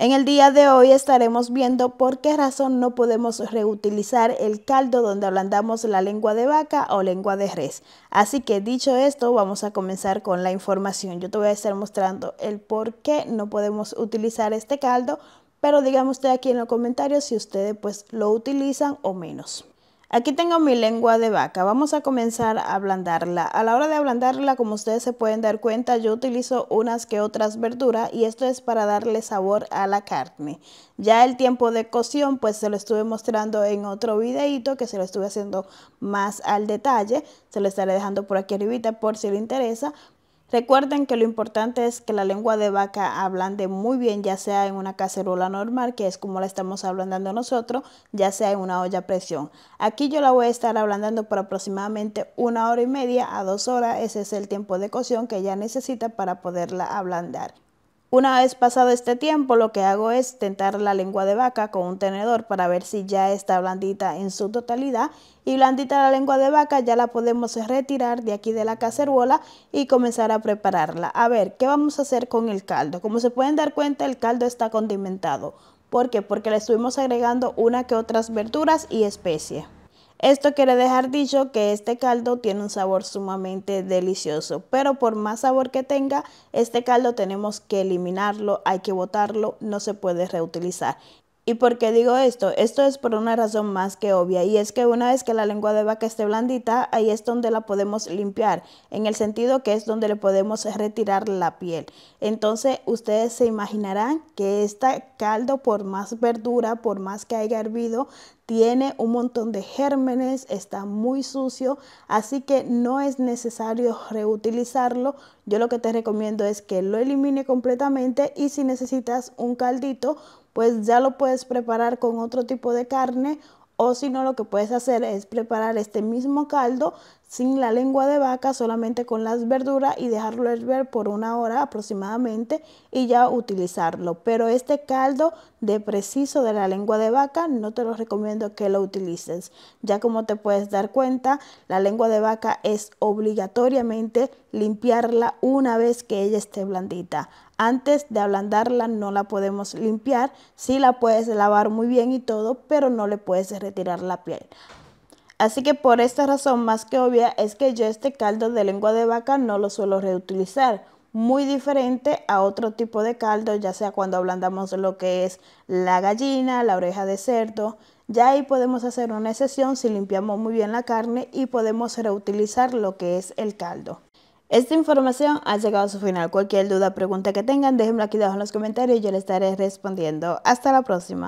En el día de hoy estaremos viendo por qué razón no podemos reutilizar el caldo donde ablandamos la lengua de vaca o lengua de res. Así que dicho esto, vamos a comenzar con la información. Yo te voy a estar mostrando el por qué no podemos utilizar este caldo, pero dígame usted aquí en los comentarios si ustedes pues lo utilizan o menos. Aquí tengo mi lengua de vaca, vamos a comenzar a ablandarla. A la hora de ablandarla, como ustedes se pueden dar cuenta, yo utilizo unas que otras verduras y esto es para darle sabor a la carne. Ya el tiempo de cocción, pues se lo estuve mostrando en otro videito que se lo estuve haciendo más al detalle. Se lo estaré dejando por aquí arribita por si le interesa, Recuerden que lo importante es que la lengua de vaca ablande muy bien, ya sea en una cacerola normal, que es como la estamos ablandando nosotros, ya sea en una olla a presión. Aquí yo la voy a estar ablandando por aproximadamente una hora y media a dos horas. Ese es el tiempo de cocción que ella necesita para poderla ablandar. Una vez pasado este tiempo, lo que hago es tentar la lengua de vaca con un tenedor para ver si ya está blandita en su totalidad. Y blandita la lengua de vaca ya la podemos retirar de aquí de la cacerola y comenzar a prepararla. A ver, ¿qué vamos a hacer con el caldo? Como se pueden dar cuenta, el caldo está condimentado. ¿Por qué? Porque le estuvimos agregando una que otras verduras y especias. Esto quiere dejar dicho que este caldo tiene un sabor sumamente delicioso, pero por más sabor que tenga, este caldo tenemos que eliminarlo, hay que botarlo, no se puede reutilizar. ¿Y por qué digo esto? Esto es por una razón más que obvia y es que una vez que la lengua de vaca esté blandita, ahí es donde la podemos limpiar, en el sentido que es donde le podemos retirar la piel. Entonces ustedes se imaginarán que este caldo, por más verdura, por más que haya hervido, tiene un montón de gérmenes, está muy sucio, así que no es necesario reutilizarlo. Yo lo que te recomiendo es que lo elimine completamente y si necesitas un caldito, pues ya lo puedes preparar con otro tipo de carne o si no lo que puedes hacer es preparar este mismo caldo sin la lengua de vaca, solamente con las verduras y dejarlo hervir por una hora aproximadamente y ya utilizarlo. Pero este caldo de preciso de la lengua de vaca no te lo recomiendo que lo utilices. Ya como te puedes dar cuenta, la lengua de vaca es obligatoriamente limpiarla una vez que ella esté blandita. Antes de ablandarla no la podemos limpiar, sí la puedes lavar muy bien y todo, pero no le puedes retirar la piel. Así que por esta razón más que obvia es que yo este caldo de lengua de vaca no lo suelo reutilizar, muy diferente a otro tipo de caldo, ya sea cuando ablandamos lo que es la gallina, la oreja de cerdo, ya ahí podemos hacer una excepción si limpiamos muy bien la carne y podemos reutilizar lo que es el caldo. Esta información ha llegado a su final. Cualquier duda o pregunta que tengan, déjenmela aquí abajo en los comentarios y yo les estaré respondiendo. Hasta la próxima.